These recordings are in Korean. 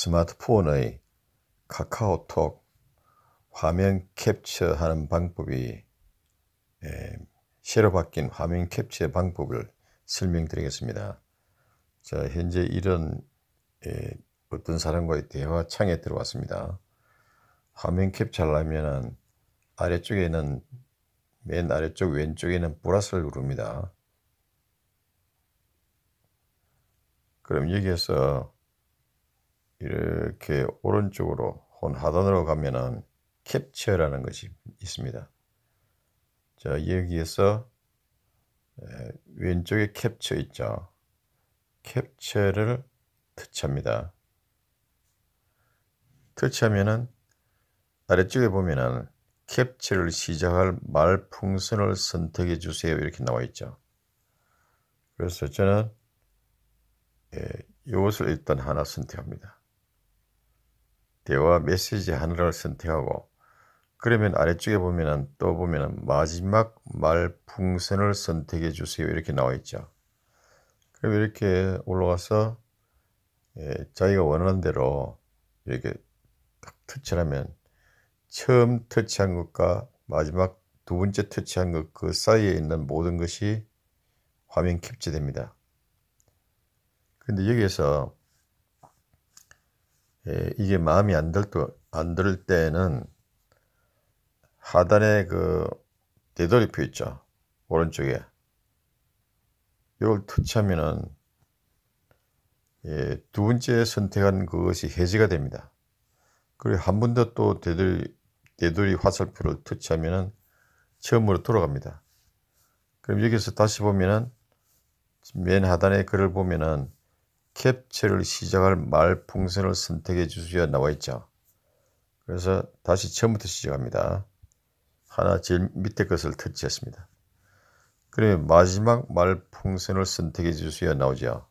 스마트폰의 카카오톡 화면 캡처하는 방법이 예, 새로 바뀐 화면 캡처 방법을 설명드리겠습니다. 자, 현재 이런 예, 어떤 사람과의 대화 창에 들어왔습니다. 화면 캡처하려면 아래쪽에는 맨 아래쪽 왼쪽에는 플러스를 누릅니다. 그럼 여기에서 이렇게 오른쪽으로 혹은 하단으로 가면은 캡처라는 것이 있습니다. 자 여기에서 왼쪽에 캡처 있죠. 캡처를 터치합니다. 터치하면은 아래쪽에 보면은 캡처를 시작할 말풍선을 선택해 주세요 이렇게 나와 있죠. 그래서 저는 예, 이것을 일단 하나 선택합니다. 대화 메시지 하나를 선택하고 그러면 아래쪽에 보면은 또보면 마지막 말풍선을 선택해 주세요 이렇게 나와 있죠. 그럼 이렇게 올라가서 예, 자기가 원하는 대로 이렇게 딱 터치하면 처음 터치한 것과 마지막 두 번째 터치한 것 그 사이에 있는 모든 것이 화면 캡처됩니다. 근데 여기에서 예, 이게 마음이 안 들, 안들 때는 하단에 그 되돌이표 있죠. 오른쪽에. 이걸 터치하면은 예, 두 번째 선택한 그것이 해지가 됩니다. 그리고 한 번 더 또 되돌이, 되돌이 화살표를 터치하면은 처음으로 돌아갑니다. 그럼 여기서 다시 보면은 맨하단에 글을 보면은 캡처를 시작할 말풍선을 선택해 주셔야 나와 있죠. 그래서 다시 처음부터 시작합니다. 하나 제일 밑에 것을 터치했습니다. 그래 마지막 말풍선을 선택해 주셔야 나오죠.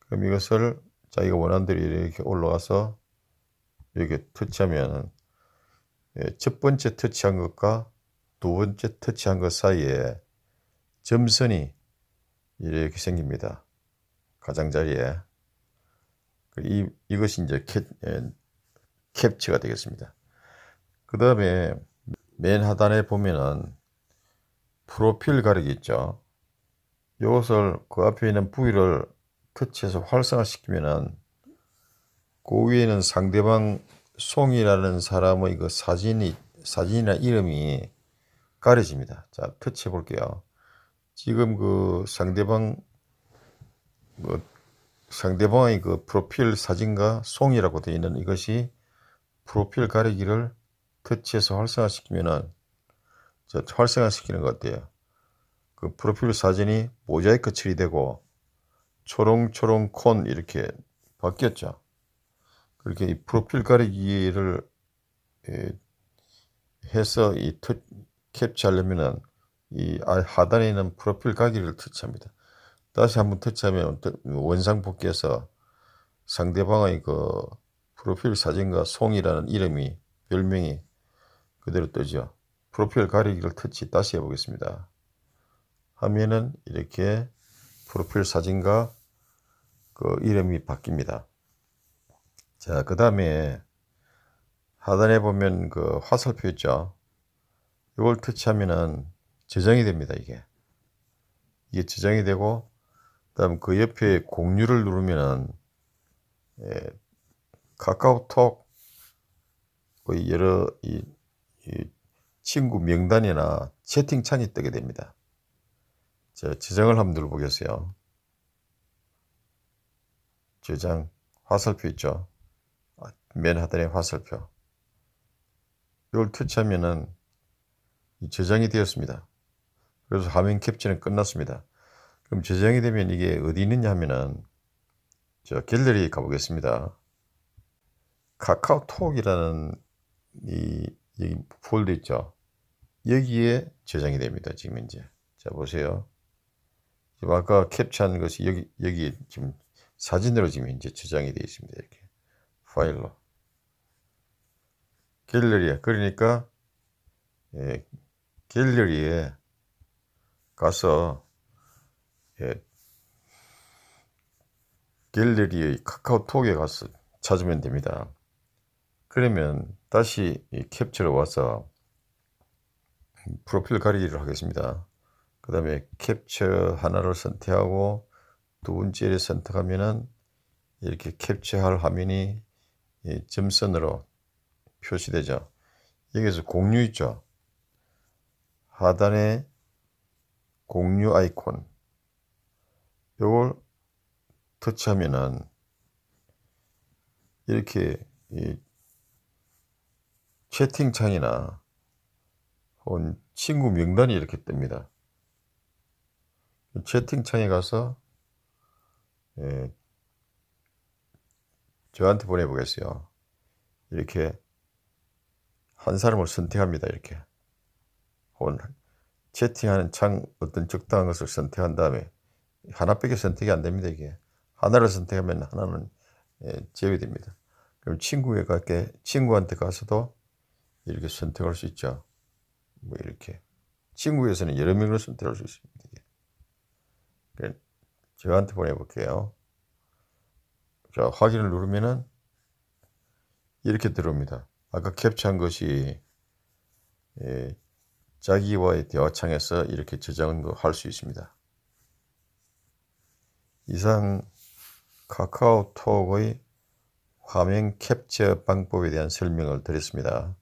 그럼 이것을 자기가 원한는 대로 이렇게 올라가서 이렇게 터치하면 예, 첫 번째 터치한 것과 두 번째 터치한 것 사이에 점선이 이렇게 생깁니다. 가장자리에 이, 이것이 이제 캡, 캡처가 되겠습니다. 그 다음에 맨 하단에 보면은 프로필 가리기 있죠. 이것을 그 앞에 있는 부위를 터치해서 활성화 시키면은 그 위에는 상대방 송이라는 사람의 그 사진이 사진이나 이름이 가려집니다. 자 터치해 볼게요. 지금 그 상대방 뭐 상대방의 그 프로필 사진과 송이라고 되어 있는 이것이 프로필 가리기를 터치해서 활성화시키면은 저 활성화시키는 것 같아요. 그 프로필 사진이 모자이크 처리되고 초롱초롱 콘 이렇게 바뀌었죠. 그렇게 이 프로필 가리기를 해서 이 캡처하려면은 이 아, 하단에 있는 프로필 가리기를 터치합니다. 다시 한번 터치하면 원상복귀해서 상대방의 그 프로필 사진과 송이라는 이름이 별명이 그대로 뜨죠. 프로필 가리기를 터치 다시 해보겠습니다. 하면은 이렇게 프로필 사진과 그 이름이 바뀝니다. 자, 그 다음에 하단에 보면 그 화살표 있죠. 이걸 터치하면은 저장이 됩니다. 이게 이게 저장이 되고 다음 그 옆에 공유를 누르면은 예, 카카오톡 거의 여러 이, 이 친구 명단이나 채팅창이 뜨게 됩니다. 저 저장을 한번 눌러보겠어요. 저장 화살표 있죠. 아, 맨 하단에 화살표. 이걸 터치하면은 저장이 되었습니다. 그래서 화면 캡처는 끝났습니다. 그럼 저장이 되면 이게 어디 있느냐 하면은 저 갤러리 가보겠습니다. 카카오톡이라는 이 여기 폴더 있죠. 여기에 저장이 됩니다. 지금 이제 자 보세요. 지금 아까 캡처한 것이 여기 여기 지금 사진으로 지금 이제 저장이 되어 있습니다. 이렇게 파일로 갤러리에 그러니까 예, 갤러리에 가서 예. 갤러리의 카카오톡에 가서 찾으면 됩니다. 그러면 다시 캡처로 와서 프로필 가리기를 하겠습니다. 그 다음에 캡처 하나를 선택하고 두 번째를 선택하면은 이렇게 캡처할 화면이 점선으로 표시되죠. 여기서 공유 있죠. 하단에 공유 아이콘 요걸 터치하면은 이렇게 채팅창이나 혹은 친구 명단이 이렇게 뜹니다. 채팅창에 가서 예, 저한테 보내보겠어요. 이렇게 한 사람을 선택합니다. 이렇게 혹은 채팅하는 창 어떤 적당한 것을 선택한 다음에 하나밖에 선택이 안 됩니다, 이게. 하나를 선택하면 하나는 예, 제외됩니다. 그럼 친구에 가게, 친구한테 가서도 이렇게 선택할 수 있죠. 뭐 이렇게. 친구에서는 여러 명을 선택할 수 있습니다. 이게. 저한테 보내볼게요. 자, 확인을 누르면은 이렇게 들어옵니다. 아까 캡처한 것이 예, 자기와의 대화창에서 이렇게 저장을 할 수 있습니다. 이상 카카오톡의 화면 캡처 방법에 대한 설명을 드렸습니다.